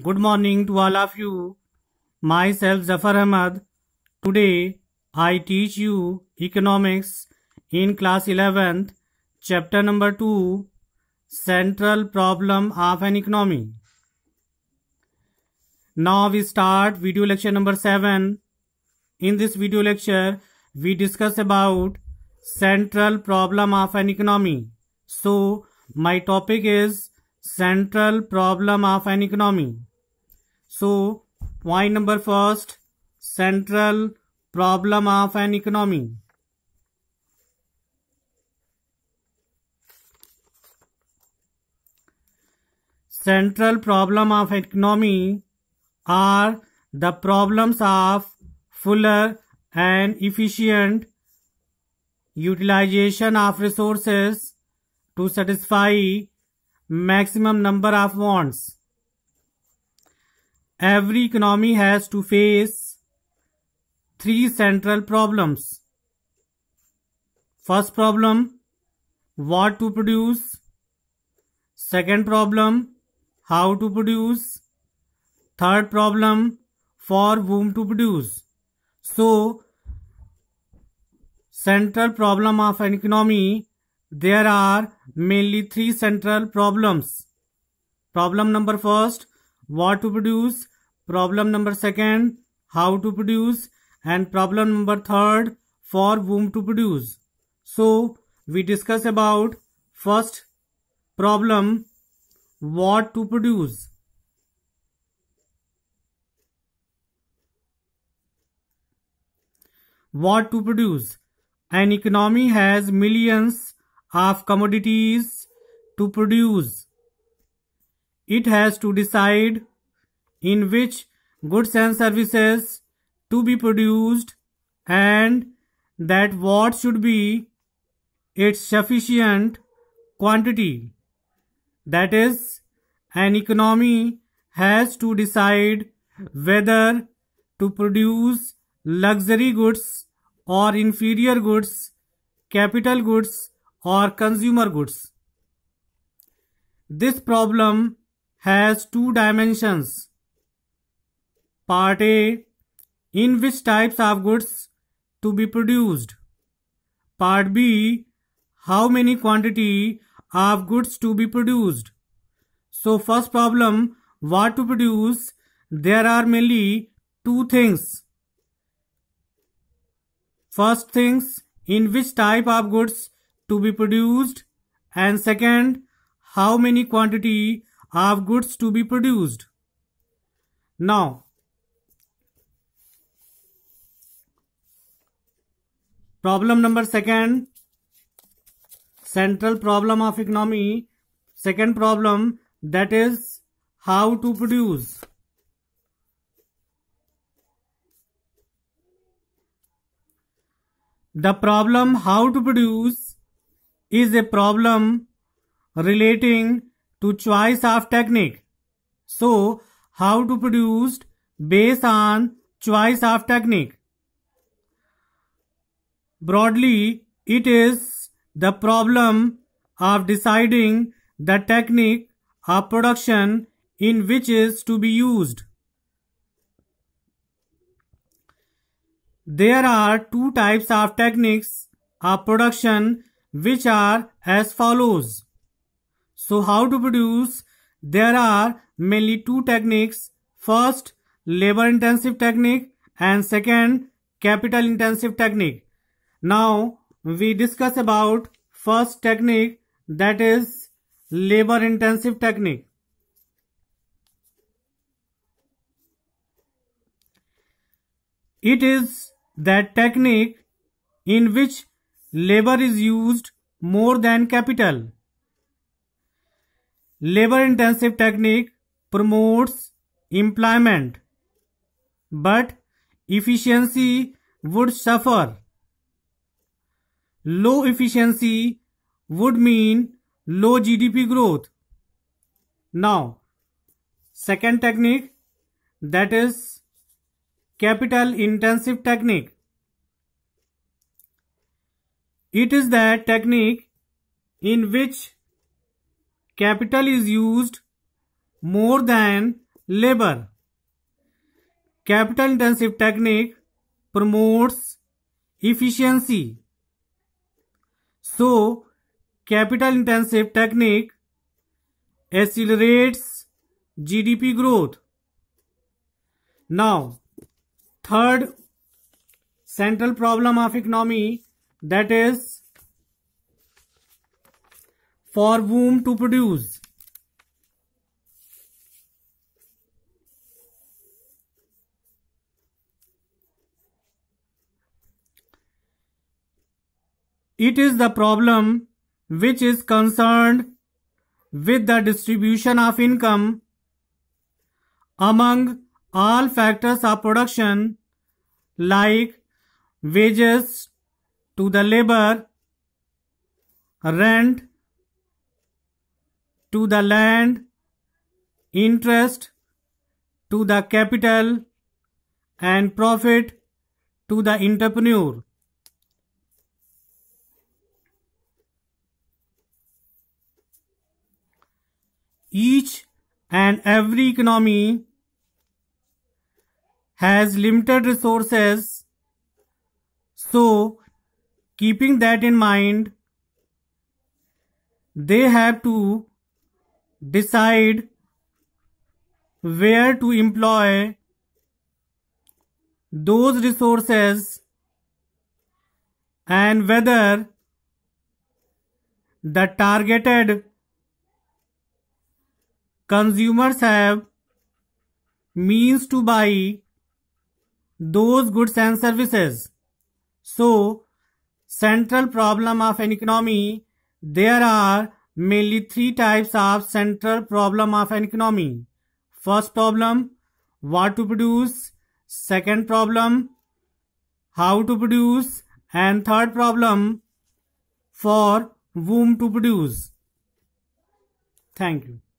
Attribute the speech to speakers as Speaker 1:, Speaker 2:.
Speaker 1: Good morning to all of you. Myself Zafar Ahmad. Today I teach you economics in class 11th, chapter number 2, Central Problem of an Economy. Now we start video lecture number 7. In this video lecture, we discuss about Central Problem of an Economy. So my topic is central problem of an economy. So point number first central problem of an economy. Central problem of economy are the problems of fuller and efficient utilization of resources to satisfy maximum number of wants. Every economy has to face three central problems. First problem, what to produce. Second problem, how to produce. Third problem, for whom to produce. So, central problem of an economy there are mainly three central problems. Problem number first, what to produce. Problem number second, how to produce. And problem number third, for whom to produce. So, we discuss about first problem, what to produce. What to produce. An economy has millions of commodities to produce. It has to decide in which goods and services to be produced and that what should be its sufficient quantity. That is, an economy has to decide whether to produce luxury goods or inferior goods, capital goods or consumer goods. This problem has two dimensions. Part A, in which types of goods to be produced. Part B, how many quantity of goods to be produced. So first problem, what to produce, there are mainly two things. First things, in which type of goods to be produced and second how many quantity of goods to be produced. Now problem number second central problem of economy second problem that is how to produce the problem how to produce is a problem relating to choice of technique. So, how to produce based on choice of technique. Broadly, it is the problem of deciding the technique of production in which is to be used. There are two types of techniques of production which are as follows. So how to produce? There are mainly two techniques. First, labor intensive technique and second, capital intensive technique. Now we discuss about first technique that is labor intensive technique. It is that technique in which labor is used more than capital. Labor intensive technique promotes employment, but efficiency would suffer. Low efficiency would mean low GDP growth. Now, second technique that is capital intensive technique. It is that technique in which capital is used more than labor. Capital intensive technique promotes efficiency. So, capital intensive technique accelerates GDP growth. Now, third central problem of economy that is for whom to produce. It is the problem which is concerned with the distribution of income among all factors of production like wages, to the labor, rent, to the land, interest, to the capital, and profit to the entrepreneur. Each and every economy has limited resources, so keeping that in mind they have to decide where to employ those resources and whether the targeted consumers have means to buy those goods and services. So, central problem of an economy, there are mainly three types of central problem of an economy. First problem, what to produce. Second problem, how to produce. And third problem, for whom to produce. Thank you.